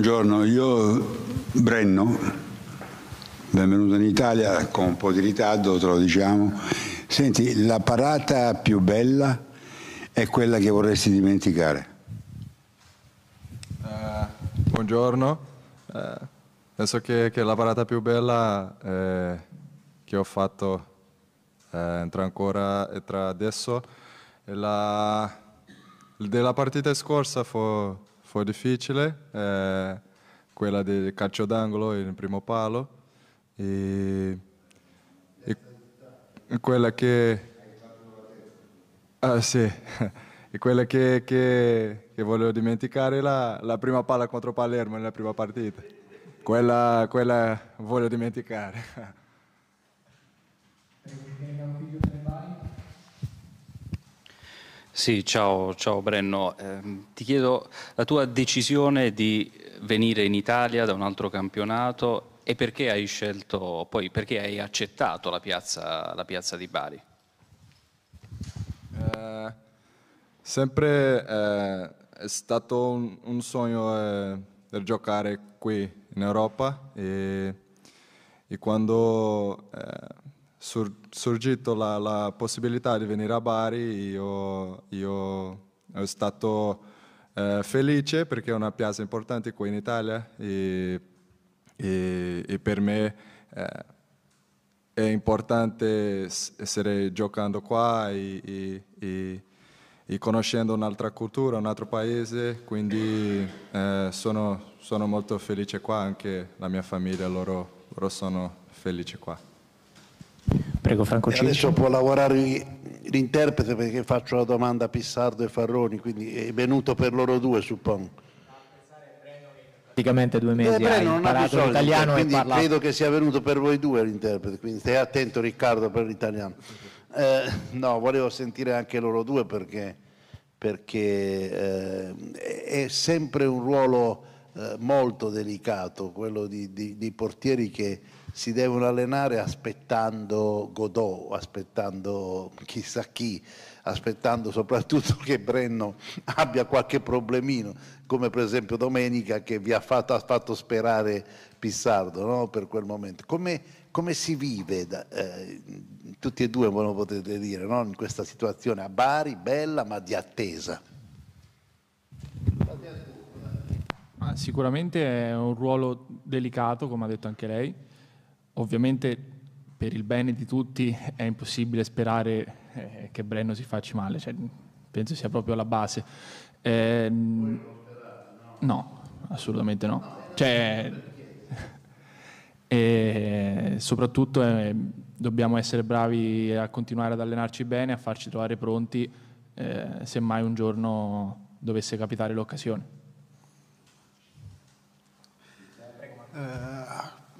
Buongiorno, io Brenno, benvenuto in Italia con un po' di ritardo, te lo diciamo. Senti, la parata più bella è quella che vorresti dimenticare. Uh, buongiorno, uh, penso che, che, la parata più bella eh, che ho fatto eh, tra ancora e tra adesso è la della partita scorsa fu fu difficile, eh, quella del calcio d'angolo in primo palo e, e, quella che... Ah, sì. e quella che, che, che, volevo dimenticare la, la prima palla contro Palermo nella prima partita. Quella, quella voglio dimenticare. Sì, ciao, ciao Brenno. Eh, ti chiedo la tua decisione di venire in Italia da un altro campionato e perché hai scelto, poi perché hai accettato la piazza, la piazza di Bari? Eh, sempre eh, è stato un, un sogno eh, per giocare qui in Europa e, e quando eh, sur- sorgito la, la, possibilità di venire a Bari, io, io sono stato eh, felice perché è una piazza importante qui in Italia e, e, e per me eh, è importante essere giocando qua e, e, conoscendo un'altra cultura, un altro paese, quindi eh, sono, sono, molto felice qua, anche la mia famiglia, loro, loro sono felice qua. Prego Franco Cicci. Adesso può lavorare l'interprete perché faccio la domanda a Pissardo e Farroni, quindi è venuto per loro due, suppongo. Praticamente due mesi eh, beh, non ha bisogno, italiano quindi parla... credo che sia venuto per voi due l'interprete, quindi stai attento Riccardo per l'italiano. Eh, no, volevo sentire anche loro due perché, perché eh, è sempre un ruolo eh, molto delicato quello di, di, di portieri che si devono allenare aspettando Godot, aspettando chissà chi, aspettando soprattutto che Brenno abbia qualche problemino, come per esempio domenica che vi ha fatto, ha fatto sperare Pissardo no? per quel momento. Come, come si vive, da, eh, tutti e due me lo potete dire, no? in questa situazione a Bari, bella ma di attesa? Sicuramente è un ruolo delicato, come ha detto anche lei Ovviamente per il bene di tutti è impossibile sperare eh, che Brenno si faccia male, cioè, penso sia proprio la base. Eh, no, assolutamente no. Cioè, e soprattutto eh, dobbiamo essere bravi a continuare ad allenarci bene, a farci trovare pronti eh, se mai un giorno dovesse capitare l'occasione. Eh,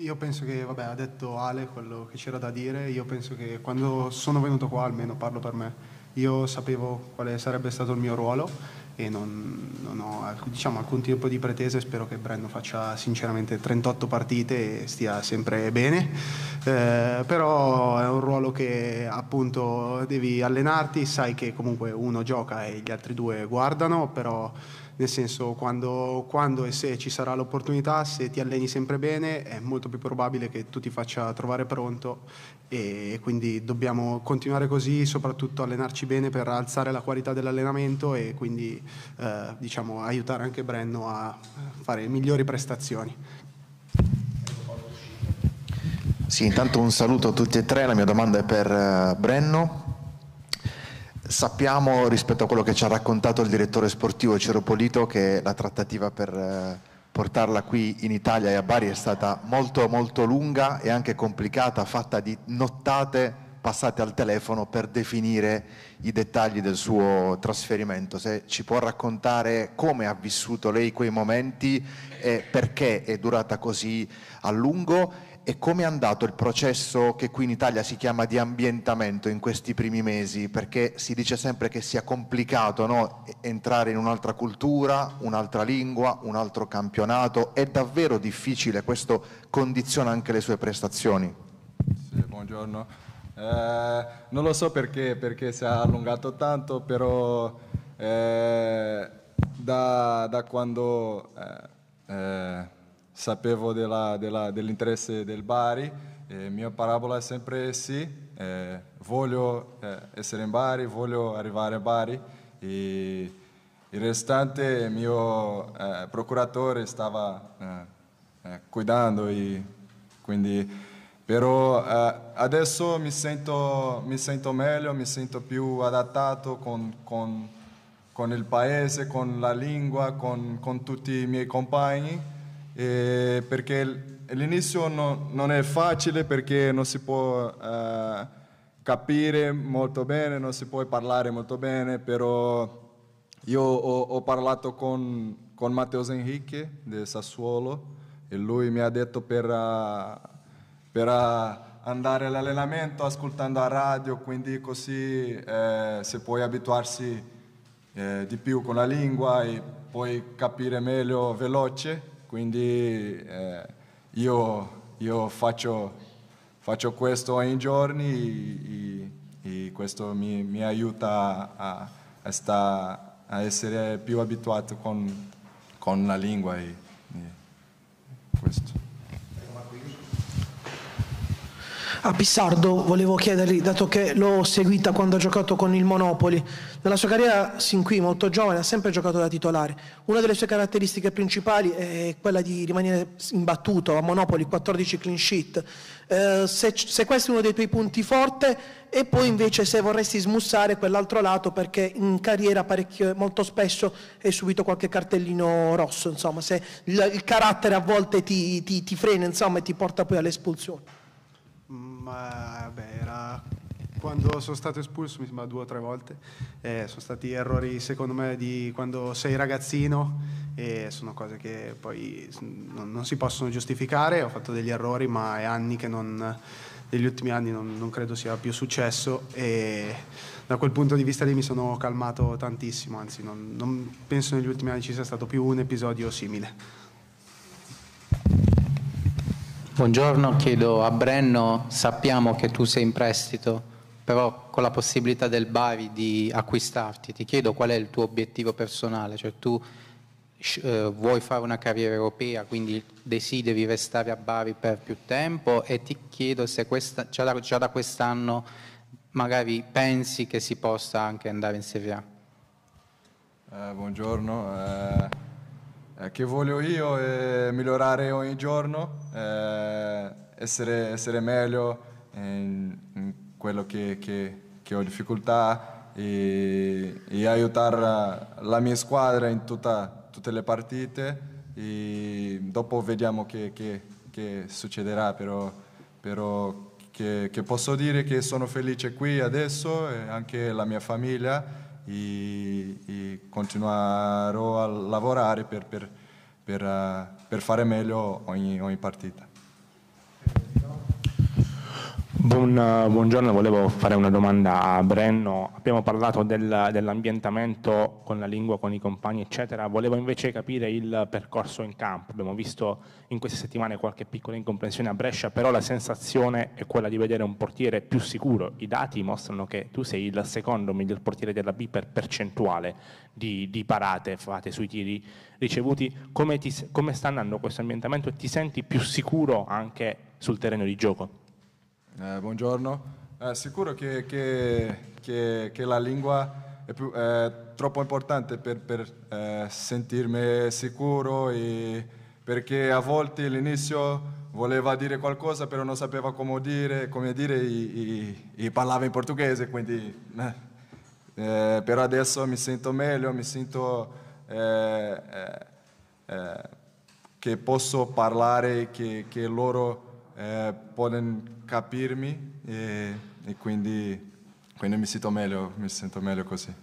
io penso che, vabbè, ha detto Ale quello che c'era da dire, io penso che quando sono venuto qua, almeno parlo per me, io sapevo quale sarebbe stato il mio ruolo e non, non ho ecco, diciamo, alcun tipo di pretese, spero che Brenno faccia sinceramente 38 partite e stia sempre bene eh, però è un ruolo che appunto devi allenarti, sai che comunque uno gioca e gli altri due guardano, però nel senso quando, quando, e se ci sarà l'opportunità, se ti alleni sempre bene è molto più probabile che tu ti faccia trovare pronto e quindi dobbiamo continuare così, soprattutto allenarci bene per alzare la qualità dell'allenamento e quindi eh, diciamo, aiutare anche Brenno a fare migliori prestazioni. Sì, intanto un saluto a tutti e tre, la mia domanda è per eh, Brenno. Sappiamo rispetto a quello che ci ha raccontato il direttore sportivo Ceropolito che la trattativa per eh, portarla qui in Italia e a Bari è stata molto molto lunga e anche complicata, fatta di nottate passate al telefono per definire i dettagli del suo trasferimento. Se ci può raccontare come ha vissuto lei quei momenti e perché è durata così a lungo e come è andato il processo che qui in Italia si chiama di ambientamento in questi primi mesi? Perché si dice sempre che sia complicato no? entrare in un'altra cultura, un'altra lingua, un altro campionato, è davvero difficile, questo condiziona anche le sue prestazioni. Sì, buongiorno. Eh, non lo so perché, perché si è allungato tanto, però eh, da, da, quando... Eh, eh sapevo della, della, dell'interesse del Bari, eh, mia parabola è sempre sì, eh, voglio eh, essere in Bari, voglio arrivare a Bari e il restante mio eh, procuratore stava eh, eh, cuidando e quindi però adesso mi sento, mi sento, meglio, mi sento più adattato con, con, con il paese, con la lingua, con, con tutti i miei compagni eh, perché l'inizio no, non è facile perché non si può eh, capire molto bene, non si può parlare molto bene, però io ho, ho parlato con, con Matteo Enrique di Sassuolo e lui mi ha detto per, uh, per uh, andare all'allenamento ascoltando la radio, quindi così eh, si può abituarsi eh, di più con la lingua e puoi capire meglio veloce. Quindi eh, io, io faccio, faccio, questo ogni giorno e, e questo mi, mi aiuta a, a, sta, a, essere più abituato con, con la lingua. E, e questo. a Pissardo volevo chiedergli, dato che l'ho seguita quando ha giocato con il Monopoli, nella sua carriera sin qui molto giovane ha sempre giocato da titolare, una delle sue caratteristiche principali è quella di rimanere imbattuto a Monopoli, 14 clean sheet, eh, se, se, questo è uno dei tuoi punti forti e poi invece se vorresti smussare quell'altro lato perché in carriera molto spesso hai subito qualche cartellino rosso, insomma, se il, il carattere a volte ti, ti, ti frena insomma, e ti porta poi all'espulsione ma beh, era quando sono stato espulso, mi sembra due o tre volte, eh, sono stati errori secondo me di quando sei ragazzino e sono cose che poi non, non si possono giustificare, ho fatto degli errori ma è anni che non, negli ultimi anni non, non, credo sia più successo e da quel punto di vista lì mi sono calmato tantissimo, anzi non, non penso negli ultimi anni ci sia stato più un episodio simile. Buongiorno, chiedo a Brenno, sappiamo che tu sei in prestito, però con la possibilità del Bari di acquistarti, ti chiedo qual è il tuo obiettivo personale, cioè tu eh, vuoi fare una carriera europea, quindi desideri restare a Bari per più tempo e ti chiedo se questa, già, da, già da quest'anno magari pensi che si possa anche andare in Serie A. Eh, buongiorno. Eh eh, che voglio io è migliorare ogni giorno, eh, essere, essere, meglio in, in quello che, che, che, ho difficoltà e, e, aiutare la mia squadra in tutta, tutte le partite e dopo vediamo che, che succederà, però, però che posso dire che sono felice qui adesso e anche la mia famiglia e, e continuerò a lavorare per, per, per, eh, per fare meglio ogni, ogni partita. Buon, buongiorno, volevo fare una domanda a Brenno. Abbiamo parlato del, dell'ambientamento con la lingua, con i compagni, eccetera. Volevo invece capire il percorso in campo. Abbiamo visto in queste settimane qualche piccola incomprensione a Brescia, però la sensazione è quella di vedere un portiere più sicuro. I dati mostrano che tu sei il secondo miglior portiere della B per percentuale di, di parate fatte sui tiri ricevuti. Come, ti, come sta andando questo ambientamento e ti senti più sicuro anche sul terreno di gioco? Eh, buongiorno. Eh, sicuro che, che, che, che, la lingua è, più, è troppo importante per, per eh, sentirmi sicuro perché a volte all'inizio voleva dire qualcosa però non sapeva come dire, come dire e, e, e parlava in portoghese, quindi... Eh, eh però adesso mi sento meglio, mi sento eh, eh, eh che posso parlare, che, che loro eh, possono capirmi e, e quindi, quindi mi, sento meglio, mi sento meglio così.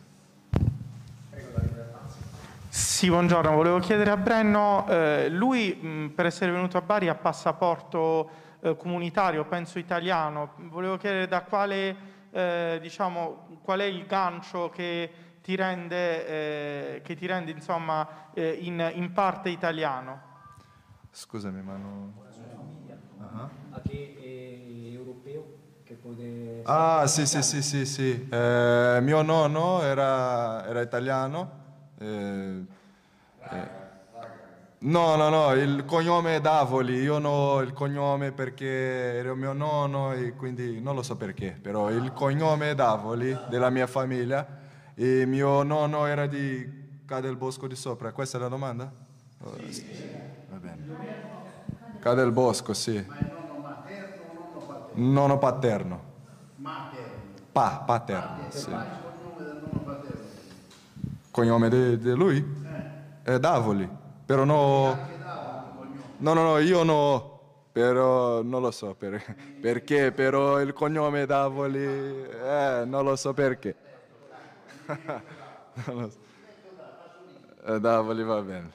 Sì, buongiorno, volevo chiedere a Brenno, eh, lui mh, per essere venuto a Bari ha passaporto eh, comunitario, penso italiano, volevo chiedere da quale, eh, diciamo, qual è il gancio che ti rende, eh, che ti rende insomma, eh, in, in, parte italiano. Scusami, ma non... Uh-huh. De... Ah, sì, sì, sì, sì, sì. Eh, mio nonno era, era italiano. Eh, eh. No, no, no, il cognome è Davoli, io non ho il cognome perché era mio nonno e quindi non lo so perché, però il cognome è Davoli della mia famiglia e mio nonno era di Cadel Bosco di sopra, questa è la domanda? Sì. Va bene. Cadel Bosco, sì. Nono paterno. Materno. Pa, paterno. paterno. Sì. paterno. Cognome di lui? Eh. È eh, Davoli. Però no... No, no, no, io no... Però non lo so per... perché, però il cognome Davoli... Eh, non lo so perché. Ecco, eh, Davoli va bene.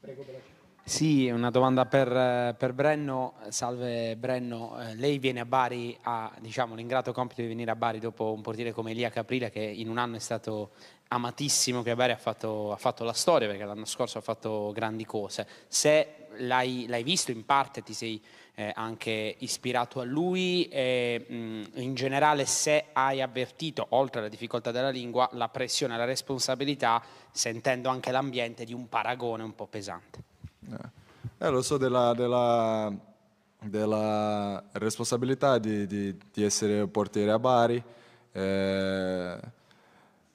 prego. Sì, una domanda per, per Brenno. Salve Brenno, eh, lei viene a Bari, ha diciamo, l'ingrato compito di venire a Bari dopo un portiere come Elia Caprile che in un anno è stato amatissimo, che a Bari ha fatto, ha fatto la storia perché l'anno scorso ha fatto grandi cose. Se l'hai, l'hai visto in parte, ti sei eh, anche ispirato a lui e mh, mm, in generale se hai avvertito, oltre alla difficoltà della lingua, la pressione, la responsabilità, sentendo anche l'ambiente di un paragone un po' pesante. Eh. eh, lo so della, della, della responsabilità di, di, di, essere portiere a Bari eh,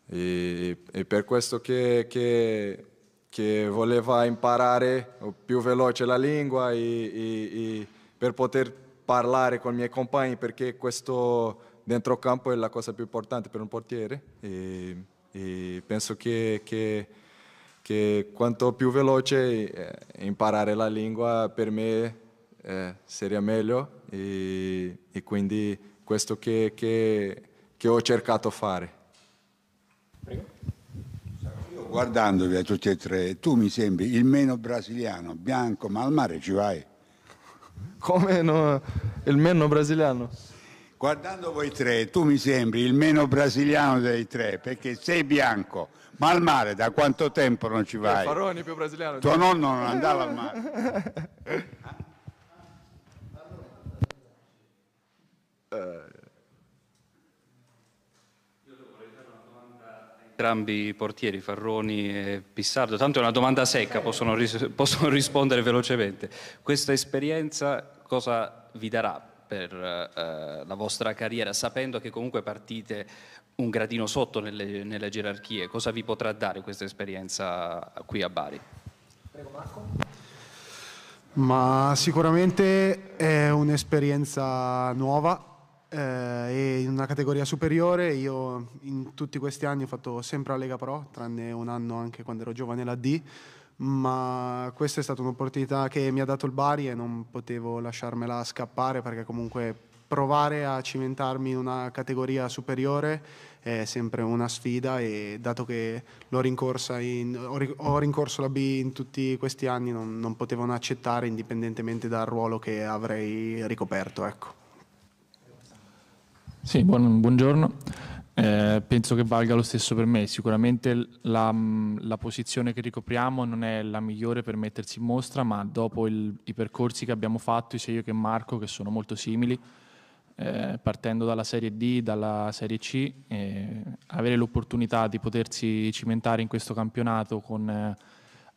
e, e, per questo che, che, che, voleva imparare più veloce la lingua e, e, per poter parlare con i miei compagni perché questo dentro campo è la cosa più importante per un portiere e, penso che, che che quanto più veloce eh, imparare la lingua per me eh, sarebbe meglio e, e, quindi questo che, che, che ho cercato di fare. Prego. guardandovi a tutti e tre, tu mi sembri il meno brasiliano, bianco, ma al mare ci vai. Come no? il meno brasiliano? Guardando voi tre, tu mi sembri il meno brasiliano dei tre, perché sei bianco, ma al mare da quanto tempo non ci eh, vai? Faroni più brasiliano. Tuo nonno non andava al mare. Io vorrei una domanda a entrambi i portieri, Farroni e Pissardo. Tanto è una domanda secca, possono, ris- possono rispondere velocemente. Questa esperienza cosa vi darà per eh, la vostra carriera, sapendo che comunque partite un gradino sotto nelle, nelle gerarchie. Cosa vi potrà dare questa esperienza qui a Bari? Prego Marco. Ma sicuramente è un'esperienza nuova eh, e in una categoria superiore. Io in tutti questi anni ho fatto sempre la Lega Pro, tranne un anno anche quando ero giovane la D, ma questa è stata un'opportunità che mi ha dato il Bari e non potevo lasciarmela scappare perché comunque provare a cimentarmi in una categoria superiore è sempre una sfida e dato che in, ho rincorso la B in tutti questi anni non, non potevo accettare indipendentemente dal ruolo che avrei ricoperto. Ecco. Sì, buon, buongiorno. Eh, penso che valga lo stesso per me. Sicuramente la, la, posizione che ricopriamo non è la migliore per mettersi in mostra, ma dopo il, i percorsi che abbiamo fatto, sia io che Marco, che sono molto simili, eh, partendo dalla Serie D, dalla Serie C, eh, avere l'opportunità di potersi cimentare in questo campionato con, eh,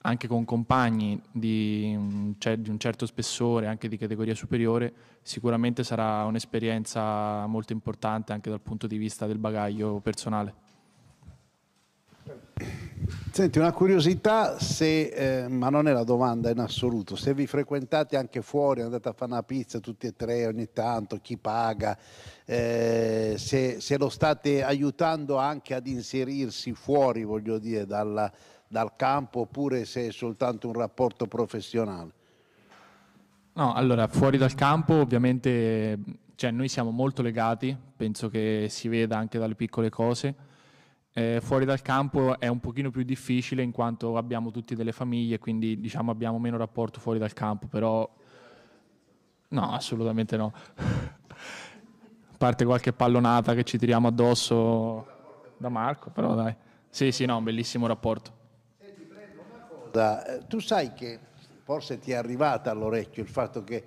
anche con compagni di, cioè, di, un certo spessore, anche di categoria superiore, sicuramente sarà un'esperienza molto importante anche dal punto di vista del bagaglio personale. Senti, una curiosità, se, eh, ma non è la domanda in assoluto, se vi frequentate anche fuori, andate a fare una pizza tutti e tre ogni tanto, chi paga, eh, se, se, lo state aiutando anche ad inserirsi fuori, voglio dire, dalla, dal campo, oppure se è soltanto un rapporto professionale? No, allora, fuori dal campo ovviamente, cioè, noi siamo molto legati, penso che si veda anche dalle piccole cose eh, fuori dal campo è un pochino più difficile in quanto abbiamo tutti delle famiglie, quindi diciamo abbiamo meno rapporto fuori dal campo, però no, assolutamente no. A parte qualche pallonata che ci tiriamo addosso da Marco, però dai. Sì, sì, no, un bellissimo rapporto. Senti, eh, Tu sai che forse ti è arrivata all'orecchio il fatto che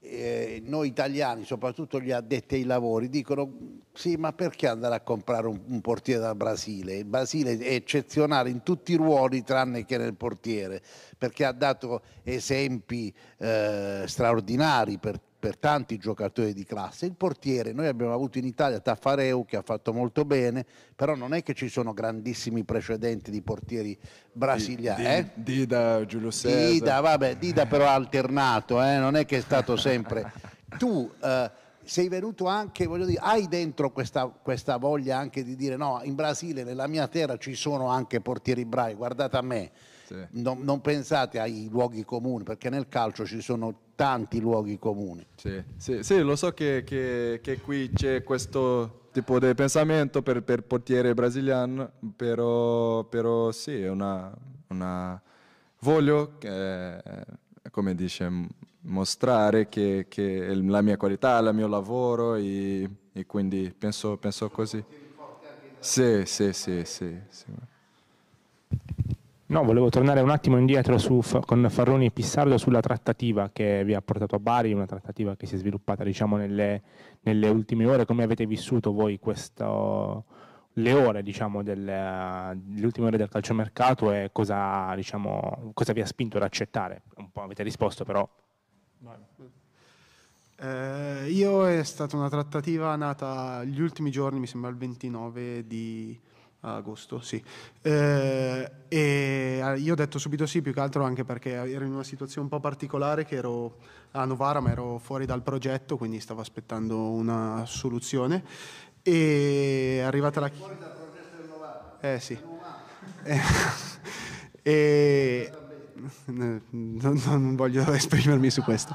eh, noi italiani, soprattutto gli addetti ai lavori, dicono sì, ma perché andare a comprare un, un, portiere dal Brasile? Il Brasile è eccezionale in tutti i ruoli tranne che nel portiere, perché ha dato esempi eh, straordinari per, per, tanti giocatori di classe. Il portiere, noi abbiamo avuto in Italia Taffareu che ha fatto molto bene, però non è che ci sono grandissimi precedenti di portieri brasiliani. Di, eh? Dida, Giulio Cesare. Dida, vabbè, Dida però ha alternato, eh? non è che è stato sempre... tu... Eh, sei venuto anche, voglio dire, hai dentro questa, questa, voglia anche di dire no, in Brasile, nella mia terra ci sono anche portieri bravi, guardate a me, sì. non, non, pensate ai luoghi comuni, perché nel calcio ci sono tanti luoghi comuni. Sì, sì, sì lo so che, che, che, qui c'è questo tipo di pensamento per, per portiere brasiliano, però, però sì, è una, una... voglio, eh, come dice mostrare che, che la mia qualità, il mio lavoro e, e quindi penso, penso così. Sì, sì, sì, sì, sì, No, volevo tornare un attimo indietro su, con Farroni e Pissardo sulla trattativa che vi ha portato a Bari, una trattativa che si è sviluppata diciamo, nelle, nelle ultime ore. Come avete vissuto voi questo, le ore, diciamo, delle, le ultime ore del calciomercato e cosa, diciamo, cosa vi ha spinto ad accettare? Un po' avete risposto, però eh, io è stata una trattativa nata gli ultimi giorni, mi sembra il 29 di agosto, sì. Eh, e eh, io ho detto subito sì, più che altro anche perché ero in una situazione un po' particolare che ero a Novara, ma ero fuori dal progetto, quindi stavo aspettando una soluzione. E è arrivata la... Fuori dal progetto del Novara? Eh sì. e... non, non voglio esprimermi su questo.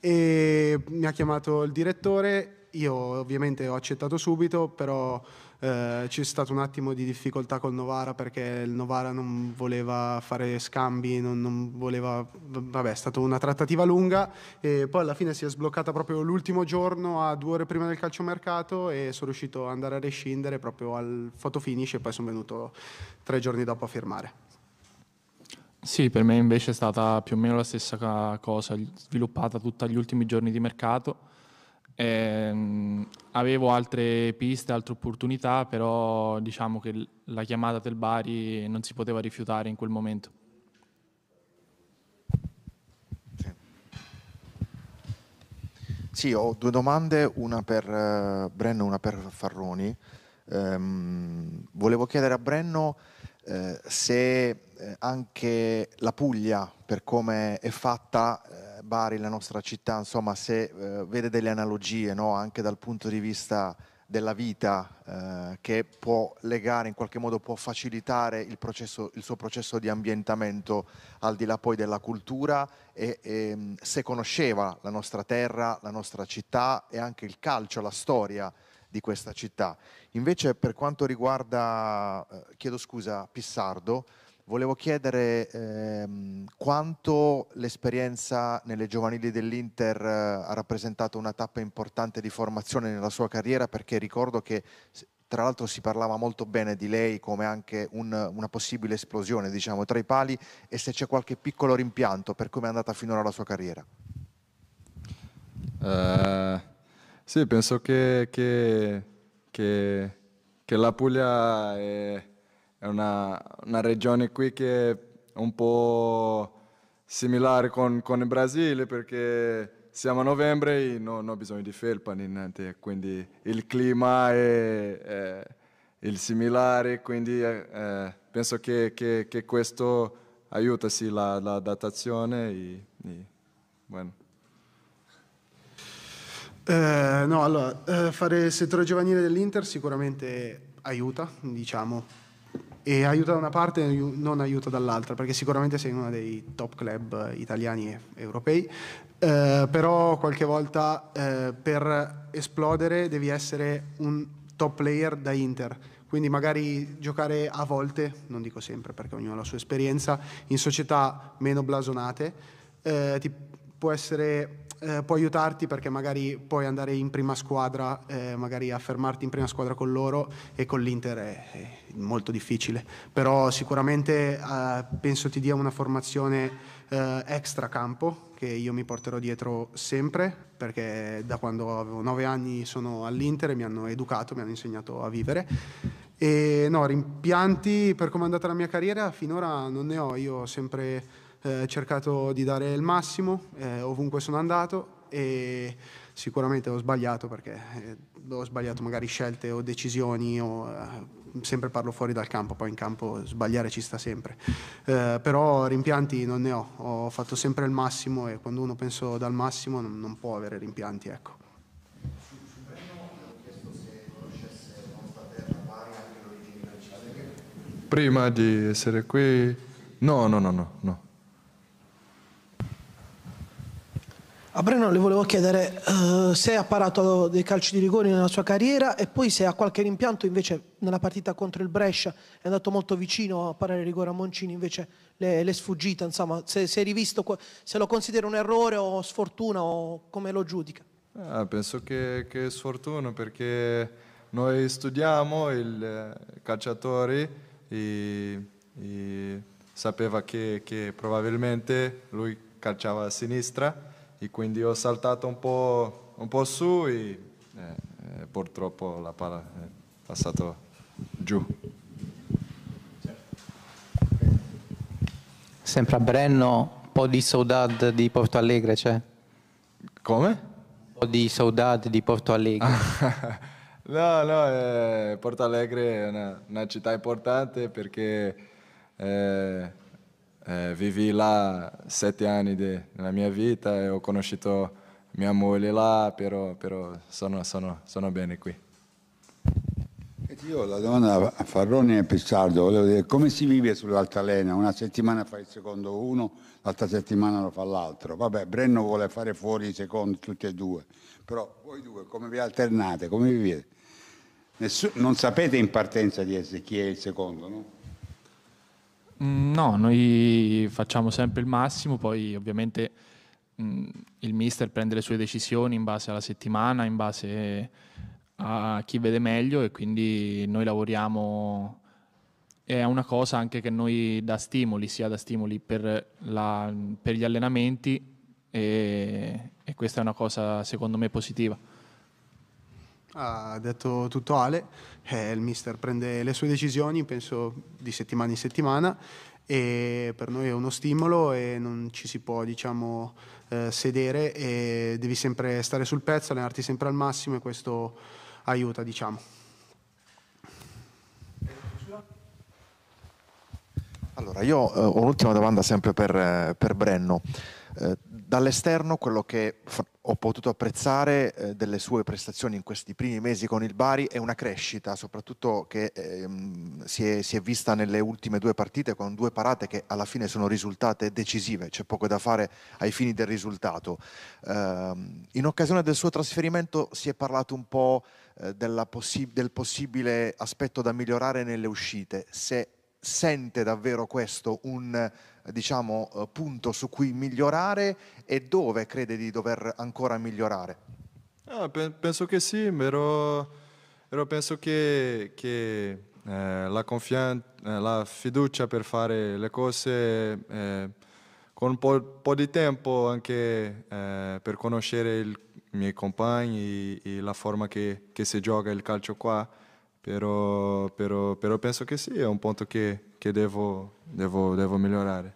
E mi ha chiamato il direttore, io ovviamente ho accettato subito, però eh, c'è stato un attimo di difficoltà col Novara perché il Novara non voleva fare scambi, non, non voleva, vabbè è stata una trattativa lunga e poi alla fine si è sbloccata proprio l'ultimo giorno a due ore prima del calciomercato e sono riuscito ad andare a rescindere proprio al fotofinish e poi sono venuto tre giorni dopo a firmare. Sì, per me invece è stata più o meno la stessa cosa, sviluppata tutta gli ultimi giorni di mercato. Ehm, avevo altre piste, altre opportunità, però diciamo che la chiamata del Bari non si poteva rifiutare in quel momento. Sì, ho due domande, una per eh, Brenno e una per Farroni. Ehm, volevo chiedere a Brenno eh, se eh, anche la Puglia, per come è fatta, eh, Bari, la nostra città, insomma, se eh, vede delle analogie no? anche dal punto di vista della vita eh, che può legare in qualche modo può facilitare il, processo, il, suo processo di ambientamento al di là poi della cultura e, e, ehm, se conosceva la nostra terra, la nostra città e anche il calcio, la storia di questa città. Invece per quanto riguarda, eh, chiedo scusa, Pissardo, Volevo chiedere ehm, quanto l'esperienza nelle giovanili dell'Inter eh, ha rappresentato una tappa importante di formazione nella sua carriera, perché ricordo che tra l'altro si parlava molto bene di lei come anche un, una possibile esplosione diciamo, tra i pali e se c'è qualche piccolo rimpianto per come è andata finora la sua carriera. Uh, sì, penso che, che, che, che la Puglia è è una, una, regione qui che è un po' similare con, con il Brasile perché siamo a novembre e non, non ho bisogno di felpa né niente, quindi il clima è, è il similare, quindi eh, eh, penso che, che, che, questo aiuta sì, la, la datazione. E, e, bueno. eh, no, allora, eh, fare il settore giovanile dell'Inter sicuramente aiuta, diciamo, e aiuta da una parte e non aiuta dall'altra, perché sicuramente sei in uno dei top club italiani e europei, eh, però qualche volta eh, per esplodere devi essere un top player da Inter. Quindi magari giocare a volte, non dico sempre perché ognuno ha la sua esperienza, in società meno blasonate, eh, ti può essere eh, può aiutarti perché magari puoi andare in prima squadra, eh, magari fermarti in prima squadra con loro e con l'Inter è, è molto difficile, però sicuramente eh, penso ti dia una formazione eh, extra campo che io mi porterò dietro sempre perché da quando avevo 9 anni sono all'Inter e mi hanno educato, mi hanno insegnato a vivere. E no, rimpianti per come è andata la mia carriera finora non ne ho, io ho sempre eh, cercato di dare il massimo eh, ovunque sono andato e sicuramente ho sbagliato perché eh, ho sbagliato magari scelte o decisioni o eh, sempre parlo fuori dal campo, poi in campo sbagliare ci sta sempre, eh, però rimpianti non ne ho, ho fatto sempre il massimo e quando uno penso dal massimo non, non può avere rimpianti. Ecco. Prima di essere qui, no, no, no, no, no A Breno le volevo chiedere uh, se ha parato dei calci di rigore nella sua carriera e poi se ha qualche rimpianto invece nella partita contro il Brescia è andato molto vicino a parare rigore a Moncini invece le, le sfuggita, insomma se, se, rivisto, se lo considera un errore o sfortuna o come lo giudica? Ah, penso che, che è sfortuna perché noi studiamo eh, i calciatori e, e sapeva che, che probabilmente lui calciava a sinistra e quindi ho saltato un po', un po su e eh, eh, purtroppo la palla è passata giù. Sempre a Brenno, un po' di saudade di Porto Alegre c'è? Come? Un po' di saudade di Porto Alegre. no, no, eh, Porto Alegre è una, una città importante perché... Eh, eh, vivi là sette anni della mia vita e ho conosciuto mia moglie là, però, però sono, sono, sono, bene qui. Io la domanda a Farroni e Pissardo, volevo dire come si vive sull'altalena? Una settimana fa il secondo uno, l'altra settimana lo fa l'altro. Vabbè, Brenno vuole fare fuori i secondi tutti e due, però voi due come vi alternate? Come vi vivete? Nessun, non sapete in partenza di essere chi è il secondo, no? Mm, no, noi facciamo sempre il massimo, poi ovviamente mh, mm, il mister prende le sue decisioni in base alla settimana, in base a chi vede meglio e quindi noi lavoriamo, è una cosa anche che noi da stimoli, sia da stimoli per, la, per gli allenamenti e, e questa è una cosa secondo me positiva ha detto tutto Ale, eh, il mister prende le sue decisioni, penso di settimana in settimana e per noi è uno stimolo e non ci si può diciamo, eh, sedere e devi sempre stare sul pezzo, allenarti sempre al massimo e questo aiuta diciamo. Allora, io eh, ho un'ultima domanda sempre per, eh, per Brenno. Eh, Dall'esterno quello che ho potuto apprezzare eh, delle sue prestazioni in questi primi mesi con il Bari è una crescita, soprattutto che ehm, si, è, si, è, vista nelle ultime due partite con due parate che alla fine sono risultate decisive, c'è poco da fare ai fini del risultato. Eh, in occasione del suo trasferimento si è parlato un po' eh, possi- del possibile aspetto da migliorare nelle uscite, se sente davvero questo un eh, diciamo, eh, punto su cui migliorare e dove crede di dover ancora migliorare? Ah, penso che sì, però, però penso che, che eh, la, confian- eh, la fiducia per fare le cose eh, con un po', po', di tempo anche per conoscere il, i miei compagni e, e la forma che, che, si gioca il calcio qua. Però, però, però, penso che sì, è un punto che, che devo, devo, devo migliorare.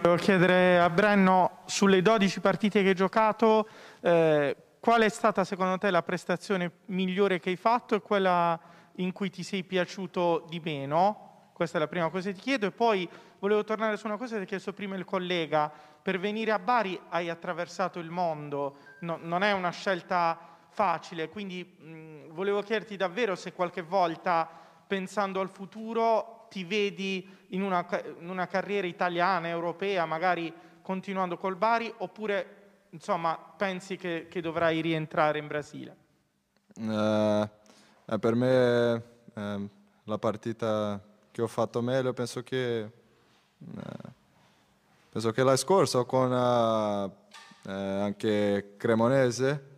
volevo chiedere a Brenno, sulle 12 partite che hai giocato, eh, qual è stata secondo te la prestazione migliore che hai fatto e quella in cui ti sei piaciuto di meno? Questa è la prima cosa che ti chiedo e poi volevo tornare su una cosa che ha chiesto prima il collega. Per venire a Bari hai attraversato il mondo, no, non è una scelta facile, quindi mh, volevo chiederti davvero se qualche volta pensando al futuro ti vedi in una, in una carriera italiana, europea, magari continuando col Bari, oppure insomma, pensi che, che, dovrai rientrare in Brasile? Eh, eh per me eh, la partita che ho fatto meglio penso che, eh, penso che l'anno scorso con eh, eh, anche Cremonese,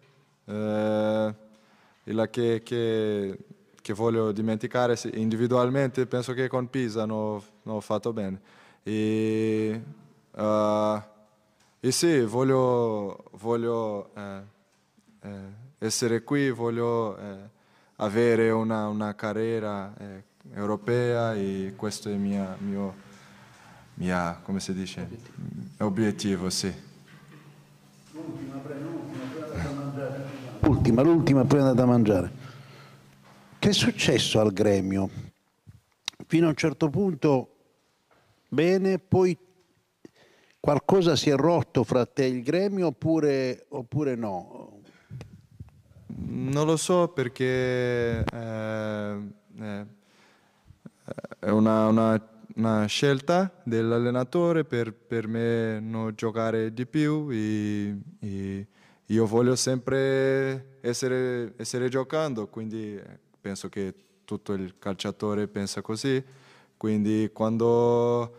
la che, che che voglio dimenticare individualmente, penso che con Pisa non ho fatto bene. E, uh, e sì, voglio, voglio eh, eh, essere qui, voglio eh, avere una, una carriera eh, europea e questo è mia, mio, mia, come si dice, obiettivo, obiettivo sì. L'ultima, l'ultima prima da mangiare. Che è successo al gremio? Fino a un certo punto bene, poi qualcosa si è rotto fra te e il gremio oppure, oppure no? Non lo so perché eh, eh, è una, una, una, scelta dell'allenatore per, per, me non giocare di più e, e io voglio sempre essere, essere giocando, quindi eh, penso che tutto il calciatore pensa così, quindi quando,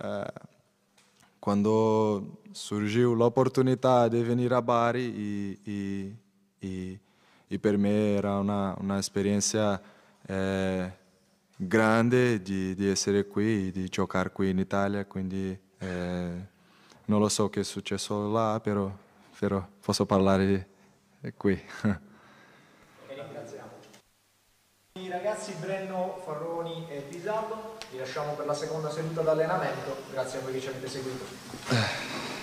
eh, quando sorgiu l'opportunità di venire a Bari e, e, e per me era un'esperienza eh, grande di, di, essere qui, di giocare qui in Italia, quindi eh, non lo so che è successo là, però, però posso parlare eh, qui. ragazzi Brenno, Farroni e Pisardo, vi lasciamo per la seconda seduta d'allenamento, grazie a voi che ci avete seguito. Eh.